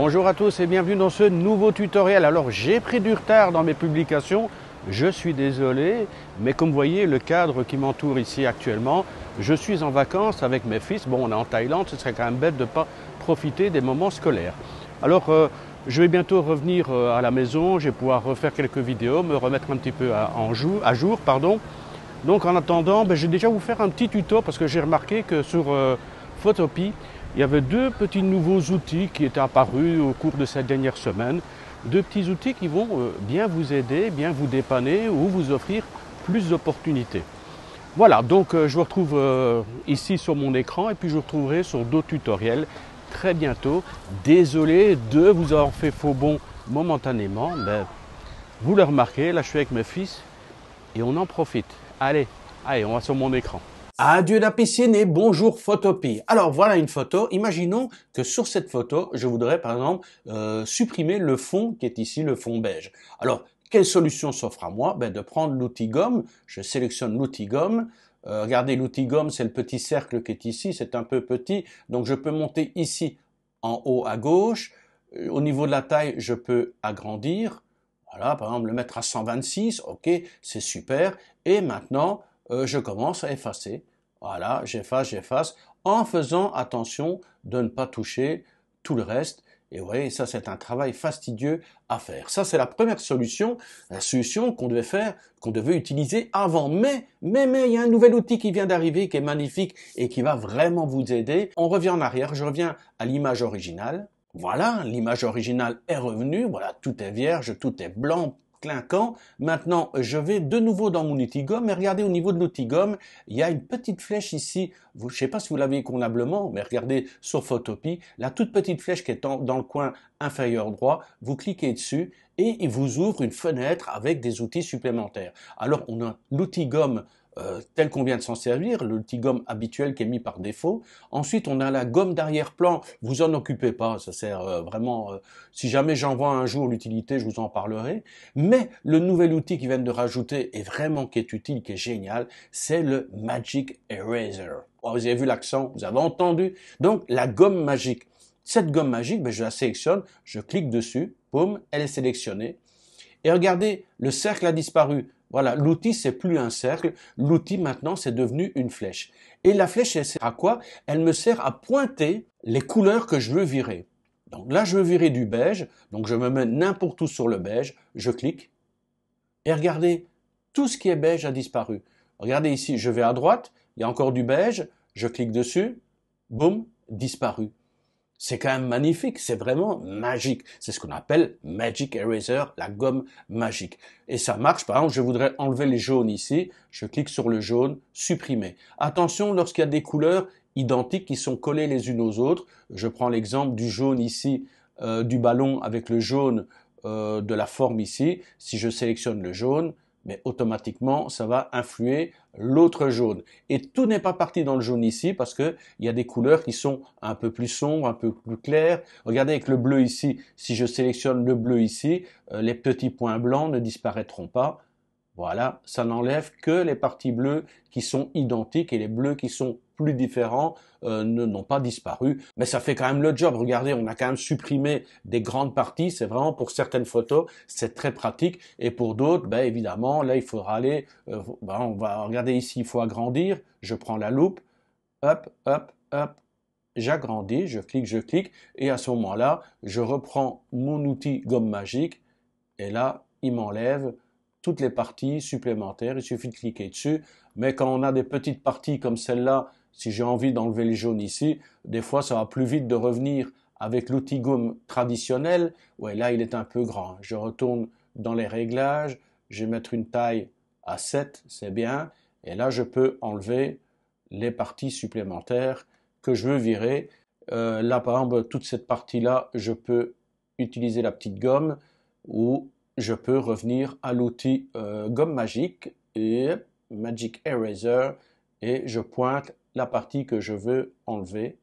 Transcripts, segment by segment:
Bonjour à tous et bienvenue dans ce nouveau tutoriel. Alors j'ai pris du retard dans mes publications, je suis désolé, mais comme vous voyez le cadre qui m'entoure ici actuellement, je suis en vacances avec mes fils. Bon, on est en Thaïlande, ce serait quand même bête de ne pas profiter des moments scolaires. Alors euh, je vais bientôt revenir euh, à la maison, je vais pouvoir refaire quelques vidéos, me remettre un petit peu à, en jour, Pardon. Donc en attendant, ben, je vais déjà vous faire un petit tuto parce que j'ai remarqué que sur euh, Photopie, il y avait deux petits nouveaux outils qui étaient apparus au cours de cette dernière semaine. Deux petits outils qui vont euh, bien vous aider, bien vous dépanner ou vous offrir plus d'opportunités. Voilà, donc euh, je vous retrouve euh, ici sur mon écran et puis je vous retrouverai sur d'autres tutoriels très bientôt. Désolé de vous avoir fait faux bon momentanément, mais vous le remarquez, là je suis avec mes fils et on en profite. Allez, allez, on va sur mon écran. Adieu la piscine et bonjour Photopie. Alors voilà une photo. Imaginons que sur cette photo, je voudrais par exemple euh, supprimer le fond qui est ici, le fond beige. Alors quelle solution s'offre à moi ben, De prendre l'outil gomme. Je sélectionne l'outil gomme. Euh, regardez l'outil gomme, c'est le petit cercle qui est ici, c'est un peu petit. Donc je peux monter ici en haut à gauche. Euh, au niveau de la taille, je peux agrandir. Voilà, par exemple, le mettre à 126, ok, c'est super. Et maintenant, je commence à effacer voilà, j'efface, j'efface, en faisant attention de ne pas toucher tout le reste. Et vous voyez, ça c'est un travail fastidieux à faire. Ça c'est la première solution, la solution qu'on devait faire, qu'on devait utiliser avant. Mais, mais, mais, il y a un nouvel outil qui vient d'arriver, qui est magnifique et qui va vraiment vous aider. On revient en arrière, je reviens à l'image originale. Voilà, l'image originale est revenue, voilà, tout est vierge, tout est blanc, clinquant. Maintenant, je vais de nouveau dans mon outil gomme et regardez au niveau de l'outil gomme, il y a une petite flèche ici. Je ne sais pas si vous l'avez mais regardez sur Photopie, la toute petite flèche qui est dans le coin inférieur droit. Vous cliquez dessus et il vous ouvre une fenêtre avec des outils supplémentaires. Alors, on a l'outil gomme euh, tel qu'on vient de s'en servir, le petit gomme habituel qui est mis par défaut. Ensuite, on a la gomme d'arrière-plan. Vous en occupez pas, ça sert euh, vraiment. Euh, si jamais j'en vois un jour l'utilité, je vous en parlerai. Mais le nouvel outil qu'ils viennent de rajouter est vraiment qui est utile, qui est génial, c'est le Magic Eraser. Oh, vous avez vu l'accent, vous avez entendu. Donc la gomme magique. Cette gomme magique, ben, je la sélectionne, je clique dessus, boum, elle est sélectionnée. Et regardez, le cercle a disparu. Voilà, l'outil c'est plus un cercle, l'outil maintenant c'est devenu une flèche. Et la flèche elle sert à quoi Elle me sert à pointer les couleurs que je veux virer. Donc là je veux virer du beige, donc je me mets n'importe où sur le beige, je clique et regardez, tout ce qui est beige a disparu. Regardez ici, je vais à droite, il y a encore du beige, je clique dessus, boum, disparu. C'est quand même magnifique, c'est vraiment magique. C'est ce qu'on appelle Magic Eraser, la gomme magique. Et ça marche, par exemple, je voudrais enlever le jaune ici, je clique sur le jaune, supprimer. Attention, lorsqu'il y a des couleurs identiques qui sont collées les unes aux autres, je prends l'exemple du jaune ici, euh, du ballon avec le jaune euh, de la forme ici, si je sélectionne le jaune, mais automatiquement, ça va influer l'autre jaune. Et tout n'est pas parti dans le jaune ici parce que il y a des couleurs qui sont un peu plus sombres, un peu plus claires. Regardez avec le bleu ici, si je sélectionne le bleu ici, euh, les petits points blancs ne disparaîtront pas voilà, ça n'enlève que les parties bleues qui sont identiques et les bleus qui sont plus différents euh, ne n'ont pas disparu. Mais ça fait quand même le job. Regardez, on a quand même supprimé des grandes parties. C'est vraiment pour certaines photos, c'est très pratique. Et pour d'autres, ben, évidemment, là, il faudra aller, euh, ben, on va regarder ici, il faut agrandir. Je prends la loupe, hop, hop, hop, j'agrandis, je clique, je clique, et à ce moment-là, je reprends mon outil gomme magique, et là, il m'enlève toutes les parties supplémentaires. Il suffit de cliquer dessus. Mais quand on a des petites parties comme celle-là, si j'ai envie d'enlever le jaune ici, des fois ça va plus vite de revenir avec l'outil gomme traditionnel. Ouais, là il est un peu grand. Je retourne dans les réglages, je vais mettre une taille à 7, c'est bien. Et là je peux enlever les parties supplémentaires que je veux virer. Euh, là par exemple, toute cette partie-là, je peux utiliser la petite gomme ou je peux revenir à l'outil euh, gomme magique et Magic Eraser et je pointe la partie que je veux enlever.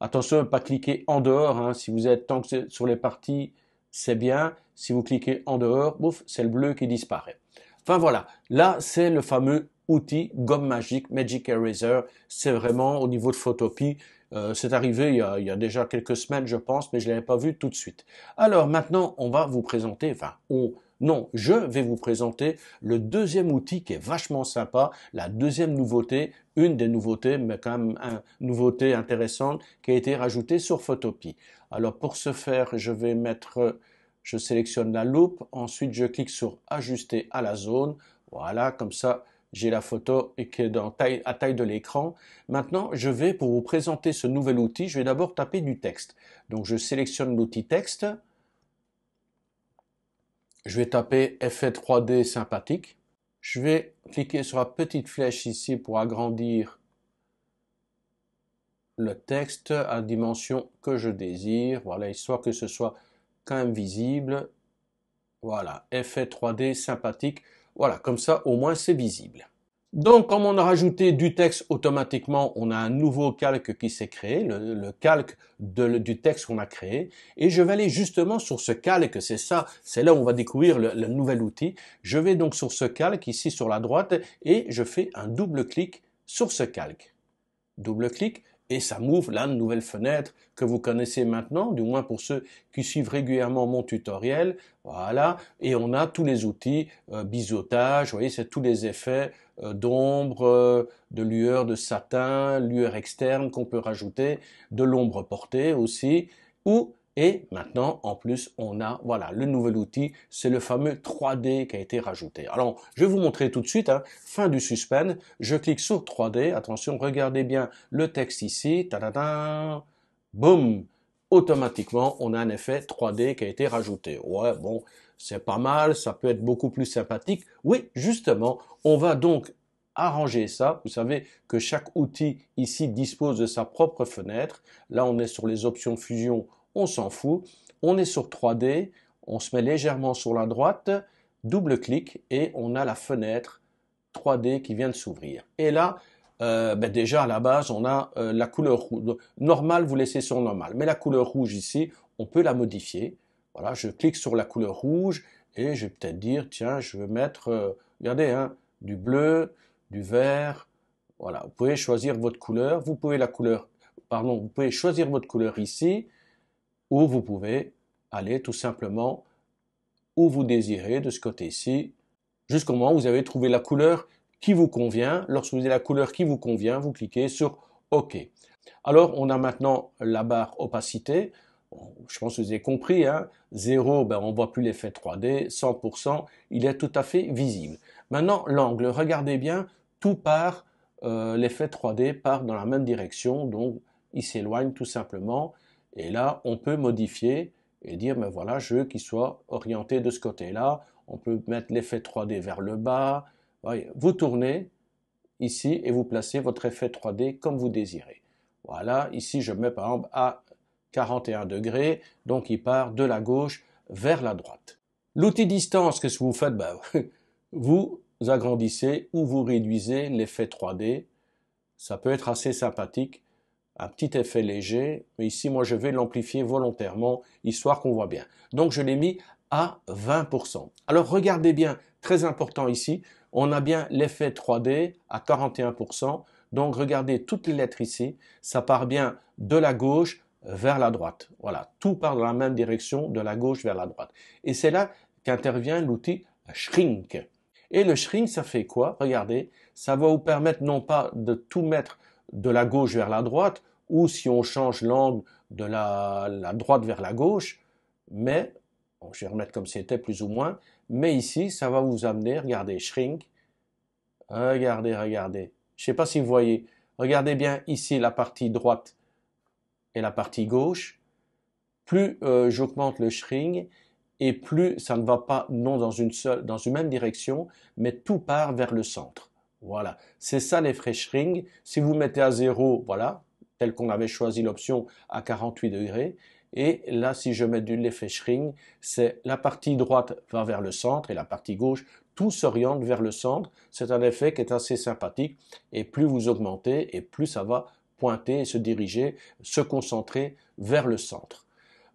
Attention, ne pas cliquer en dehors. Hein. Si vous êtes tant que sur les parties, c'est bien. Si vous cliquez en dehors, bouf, c'est le bleu qui disparaît. Enfin voilà, là c'est le fameux outil gomme magique Magic Eraser. C'est vraiment au niveau de photopie, euh, c'est arrivé il y, a, déjà quelques semaines, je pense, mais je ne l'avais pas vu tout de suite. Alors maintenant, on va vous présenter, enfin, non, je vais vous présenter le deuxième outil qui est vachement sympa, la deuxième nouveauté, une des nouveautés, mais quand même une nouveauté intéressante qui a été rajoutée sur Photopie. Alors pour ce faire, je vais mettre, je sélectionne la loupe, ensuite je clique sur ajuster à la zone. Voilà, comme ça, j'ai la photo et qui est à taille de l'écran. Maintenant, je vais, pour vous présenter ce nouvel outil, je vais d'abord taper du texte. Donc, je sélectionne l'outil texte. Je vais taper effet 3D sympathique. Je vais cliquer sur la petite flèche ici pour agrandir le texte à la dimension que je désire. Voilà, histoire que ce soit quand même visible. Voilà, effet 3D sympathique. Voilà, comme ça au moins c'est visible. Donc, comme on a rajouté du texte automatiquement, on a un nouveau calque qui s'est créé, le, calque du texte qu'on a créé. Et je vais aller justement sur ce calque, c'est ça, c'est là où on va découvrir le, nouvel outil. Je vais donc sur ce calque ici sur la droite et je fais un double clic sur ce calque. Double clic, et ça m'ouvre là une nouvelle fenêtre que vous connaissez maintenant, du moins pour ceux qui suivent régulièrement mon tutoriel. Voilà. Et on a tous les outils, euh, biseautage, vous voyez, c'est tous les effets euh, d'ombre, euh, de lueur, de satin, lueur externe qu'on peut rajouter, de l'ombre portée aussi, ou et maintenant, en plus, on a, voilà, le nouvel outil, c'est le fameux 3D qui a été rajouté. Alors, je vais vous montrer tout de suite, hein, fin du suspense, je clique sur 3D, attention, regardez bien le texte ici, ta boum, automatiquement, on a un effet 3D qui a été rajouté. Ouais, bon, c'est pas mal, ça peut être beaucoup plus sympathique. Oui, justement, on va donc arranger ça. Vous savez que chaque outil ici dispose de sa propre fenêtre. Là, on est sur les options fusion on s'en fout. On est sur 3D, on se met légèrement sur la droite, double-clic et on a la fenêtre 3D qui vient de s'ouvrir. Et là, euh, ben déjà à la base, on a euh, la couleur rouge. normal vous laissez sur normal. Mais la couleur rouge ici, on peut la modifier. Voilà, je clique sur la couleur rouge et je vais peut-être dire, tiens, je veux mettre, euh, regardez, hein, du bleu, du vert. Voilà, vous pouvez choisir votre couleur. Vous pouvez la couleur, pardon, vous pouvez choisir votre couleur ici ou vous pouvez aller tout simplement où vous désirez de ce côté-ci jusqu'au moment où vous avez trouvé la couleur qui vous convient. Lorsque vous avez la couleur qui vous convient, vous cliquez sur OK. Alors, on a maintenant la barre opacité. Je pense que vous avez compris, 0, hein. ben, on ne voit plus l'effet 3D, 100%, il est tout à fait visible. Maintenant, l'angle, regardez bien, tout part, euh, l'effet 3D part dans la même direction, donc il s'éloigne tout simplement. Et là, on peut modifier et dire, mais ben voilà, je veux qu'il soit orienté de ce côté-là. On peut mettre l'effet 3D vers le bas. Vous tournez ici et vous placez votre effet 3D comme vous désirez. Voilà, ici je mets par exemple à 41 degrés, donc il part de la gauche vers la droite. L'outil distance, qu'est-ce que vous faites ben, Vous agrandissez ou vous réduisez l'effet 3D. Ça peut être assez sympathique un petit effet léger, mais ici moi je vais l'amplifier volontairement, histoire qu'on voit bien. Donc je l'ai mis à 20%. Alors regardez bien, très important ici, on a bien l'effet 3D à 41%, donc regardez toutes les lettres ici, ça part bien de la gauche vers la droite. Voilà, tout part dans la même direction, de la gauche vers la droite. Et c'est là qu'intervient l'outil shrink. Et le shrink, ça fait quoi Regardez, ça va vous permettre non pas de tout mettre de la gauche vers la droite, ou si on change l'angle de la, droite vers la gauche, mais, je vais remettre comme c'était plus ou moins, mais ici, ça va vous amener, regardez, shrink, regardez, regardez, je ne sais pas si vous voyez, regardez bien ici la partie droite et la partie gauche, plus euh, j'augmente le shrink, et plus ça ne va pas non dans une seule, dans une même direction, mais tout part vers le centre. Voilà, c'est ça les fresh Si vous mettez à zéro, voilà, tel qu'on avait choisi l'option à 48 degrés. Et là, si je mets du l'effet c'est la partie droite va vers le centre et la partie gauche, tout s'oriente vers le centre. C'est un effet qui est assez sympathique. Et plus vous augmentez, et plus ça va pointer et se diriger, se concentrer vers le centre.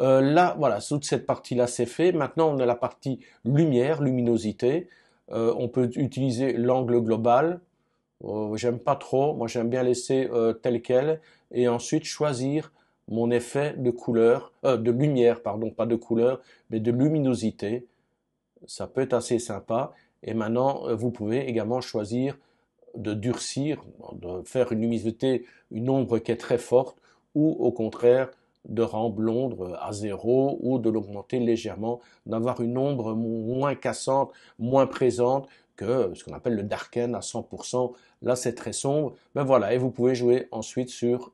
Euh, là, voilà, toute cette partie-là, c'est fait. Maintenant, on a la partie lumière, luminosité. Euh, on peut utiliser l'angle global. Euh, j'aime pas trop, moi j'aime bien laisser euh, tel quel et ensuite choisir mon effet de couleur, de lumière, pardon, pas de couleur, mais de luminosité. Ça peut être assez sympa. Et maintenant, vous pouvez également choisir de durcir, de faire une luminosité, une ombre qui est très forte, ou au contraire de rendre l'ombre euh, à zéro ou de l'augmenter légèrement, d'avoir une ombre moins cassante, moins présente que ce qu'on appelle le darken à 100%. Là, c'est très sombre. Mais ben voilà, et vous pouvez jouer ensuite sur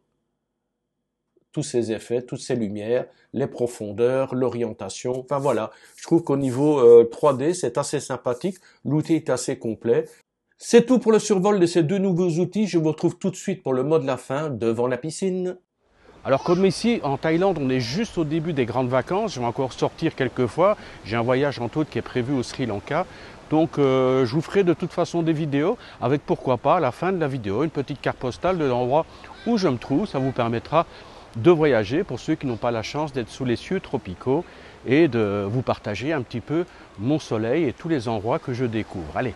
tous ces effets, toutes ces lumières, les profondeurs, l'orientation. Enfin voilà, je trouve qu'au niveau 3D, euh, c'est assez sympathique. L'outil est assez complet. C'est tout pour le survol de ces deux nouveaux outils. Je vous retrouve tout de suite pour le mot de la fin devant la piscine. Alors comme ici, en Thaïlande, on est juste au début des grandes vacances, je vais encore sortir quelques fois, j'ai un voyage en autres qui est prévu au Sri Lanka, donc euh, je vous ferai de toute façon des vidéos avec pourquoi pas à la fin de la vidéo une petite carte postale de l'endroit où je me trouve. Ça vous permettra de voyager pour ceux qui n'ont pas la chance d'être sous les cieux tropicaux et de vous partager un petit peu mon soleil et tous les endroits que je découvre. Allez,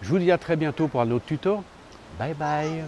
je vous dis à très bientôt pour un autre tuto. Bye bye